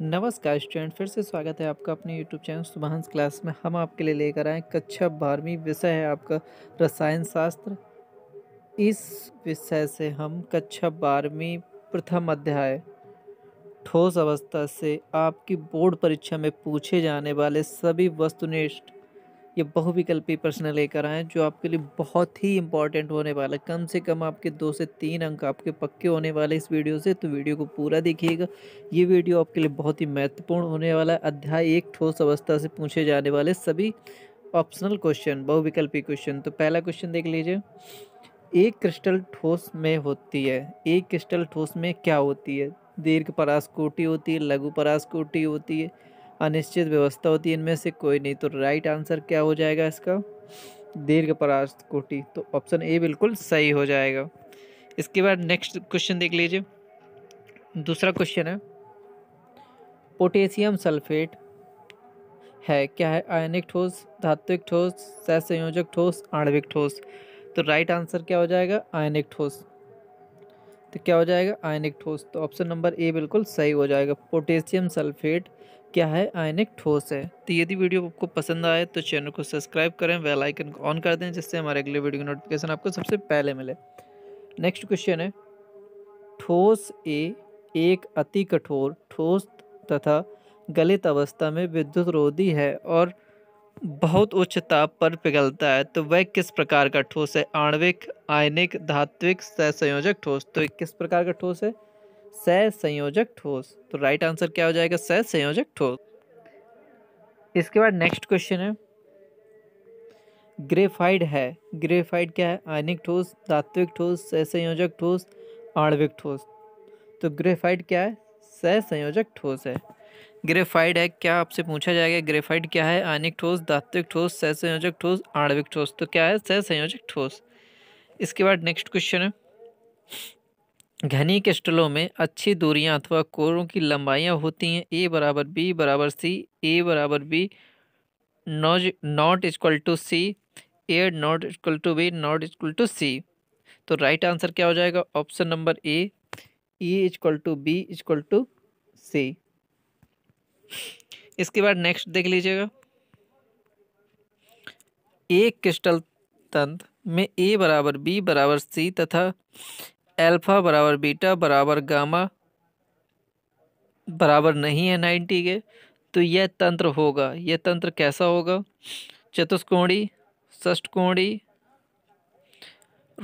नमस्कार स्टूडेंट फिर से स्वागत है आपका अपने यूट्यूब चैनल सुबहांस क्लास में हम आपके लिए लेकर आए कक्षा बारहवीं विषय है आपका रसायन शास्त्र इस विषय से हम कक्षा बारहवीं प्रथम अध्याय ठोस अवस्था से आपकी बोर्ड परीक्षा में पूछे जाने वाले सभी वस्तुनिष्ठ ये बहुविकल्पी प्रश्न लेकर आए जो आपके लिए बहुत ही इंपॉर्टेंट होने वाला है कम से कम आपके दो से तीन अंक आपके पक्के होने वाले इस वीडियो से तो वीडियो को पूरा देखिएगा ये वीडियो आपके लिए बहुत ही महत्वपूर्ण होने वाला है अध्याय एक ठोस अवस्था से पूछे जाने वाले सभी ऑप्शनल क्वेश्चन बहुविकल्पी क्वेश्चन तो पहला क्वेश्चन देख लीजिए एक क्रिस्टल ठोस में होती है एक क्रिस्टल ठोस में क्या होती है दीर्घ परास कोटि होती है लघु परास कोटि होती है अनिश्चित व्यवस्था होती है इनमें से कोई नहीं तो राइट आंसर क्या हो जाएगा इसका दीर्घ परास्त कोटि तो ऑप्शन ए बिल्कुल सही हो जाएगा इसके बाद नेक्स्ट क्वेश्चन देख लीजिए दूसरा क्वेश्चन है पोटेशियम सल्फेट है क्या है आयनिक ठोस धात्विक ठोस सहसंयोजक ठोस आणविक ठोस तो राइट आंसर क्या हो जाएगा आयनिक ठोस तो क्या हो जाएगा आयनिक ठोस तो ऑप्शन नंबर ए बिल्कुल सही हो जाएगा पोटेशियम सल्फेट क्या है आयनिक ठोस है तो यदि वीडियो आपको पसंद आए तो चैनल को सब्सक्राइब करें बेल आइकन को ऑन कर दें जिससे हमारे अगले वीडियो की नोटिफिकेशन आपको सबसे पहले मिले नेक्स्ट क्वेश्चन है ठोस ए एक अति कठोर ठोस तथा गलित अवस्था में विद्युत रोधी है और बहुत उच्च ताप पर पिघलता है तो वह किस प्रकार का ठोस है आणविक आयनिक धात्विक सहसंयोजक ठोस तो किस प्रकार का ठोस है सहसंयोजक ठोस तो राइट आंसर क्या हो जाएगा सहसंयोजक ठोस इसके बाद नेक्स्ट क्वेश्चन है ग्रेफाइड है ग्रेफाइड क्या है आयनिक ठोस धात्विक ठोस सहसंयोजक ठोस आणविक ठोस तो ग्रेफाइड क्या है सहसंयोजक ठोस है ग्रेफाइड है क्या आपसे पूछा जाएगा ग्रेफाइड क्या है आनिक ठोस धात्विक ठोस सहसंयोजक ठोस आणविक ठोस तो क्या है सहसंयोजक ठोस इसके बाद नेक्स्ट क्वेश्चन है घनी क्रिस्टलों में अच्छी दूरियां अथवा कोरों की लंबाइयां होती हैं ए बराबर बी बराबर सी ए बराबर बी नॉज not equal to C A not equal to B not equal to C तो राइट आंसर क्या हो जाएगा ऑप्शन नंबर ए ई equal to B equal to C इसके बाद नेक्स्ट देख लीजिएगा एक क्रिस्टल तंत्र में ए बराबर बी बराबर सी तथा अल्फा बराबर बीटा बराबर गामा बराबर नहीं है नाइन्टी के तो यह तंत्र होगा यह तंत्र कैसा होगा चतुष्कोणी षष्टकोणी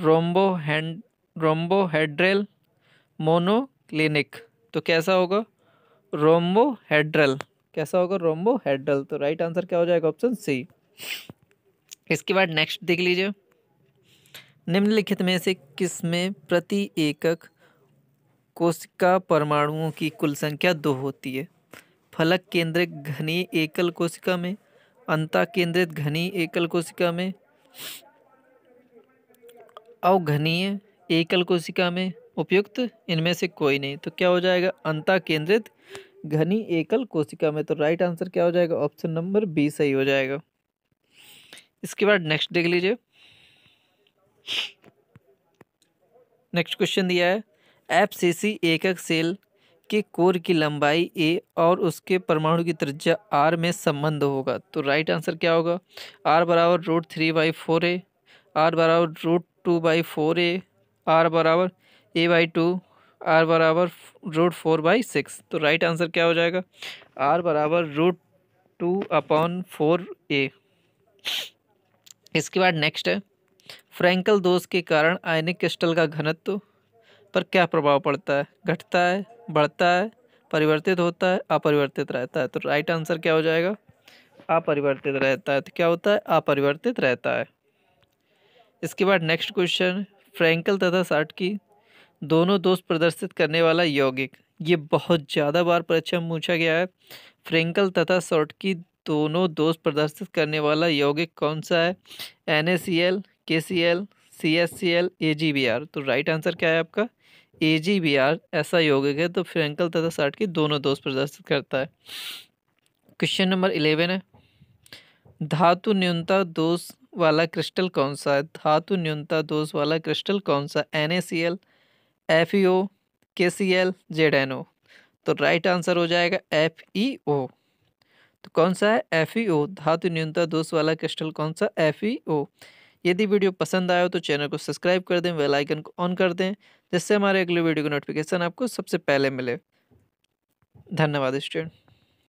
रोम्बो हैंड रोम्बो हेड्रेल मोनोक्लिनिक तो कैसा होगा रोम्बोहेड्रल कैसा होगा रोम्बोहेड्रल तो राइट आंसर क्या हो जाएगा ऑप्शन सी इसके बाद नेक्स्ट देख लीजिए निम्नलिखित में से किस में प्रति एकक कोशिका परमाणुओं की कुल संख्या दो होती है फलक केंद्रित घनी एकल कोशिका में अंता केंद्रित घनी एकल कोशिका में अवघनीय एकल कोशिका में उपयुक्त इनमें से कोई नहीं तो क्या हो जाएगा अंता केंद्रित घनी एकल कोशिका में तो राइट आंसर क्या हो जाएगा ऑप्शन नंबर बी सही हो जाएगा इसके बाद नेक्स्ट देख लीजिए नेक्स्ट क्वेश्चन दिया है एफ सी सी एकक सेल के कोर की लंबाई ए और उसके परमाणु की त्रिज्या आर में संबंध होगा तो राइट आंसर क्या होगा आर बराबर root three by four A R बराबर root two by four A R बराबर ए बाई टू आर बराबर रूट फोर बाई सिक्स तो राइट आंसर क्या हो जाएगा आर बराबर root two upon four A इसके बाद नेक्स्ट है फ्रेंकल दोष के कारण आयनिक क्रिस्टल का घनत्व पर क्या प्रभाव पड़ता है घटता है बढ़ता है परिवर्तित होता है अपरिवर्तित रहता है तो राइट आंसर क्या हो जाएगा अपरिवर्तित रहता है तो क्या होता है अपरिवर्तित रहता है इसके बाद नेक्स्ट क्वेश्चन फ्रेंकल तथा साठ की दोनों दोष प्रदर्शित करने वाला यौगिक ये बहुत ज़्यादा बार परीक्षा में पूछा गया है फ्रेंकल तथा की दोनों दोष प्रदर्शित करने वाला यौगिक कौन सा है N A C L K C L C S C L A G B R तो राइट आंसर क्या है आपका ए जी बी आर ऐसा यौगिक है तो फ्रेंकल तथा शॉर्ट की दोनों दोष प्रदर्शित करता है क्वेश्चन नंबर इलेवन है धातु न्यूनता दोष वाला क्रिस्टल कौन सा है धातु न्यूनता दोष वाला क्रिस्टल कौन सा N A C L F E O K C L Z N O तो राइट आंसर हो जाएगा एफ ई ओ तो कौन सा है एफ ई ओ धातु न्यूनता दोष वाला क्रिस्टल कौन सा एफ ई ओ यदि वीडियो पसंद आए हो तो चैनल को सब्सक्राइब कर दें बेल आइकन को ऑन कर दें जिससे हमारे अगले वीडियो की नोटिफिकेशन आपको सबसे पहले मिले धन्यवाद स्टूडेंट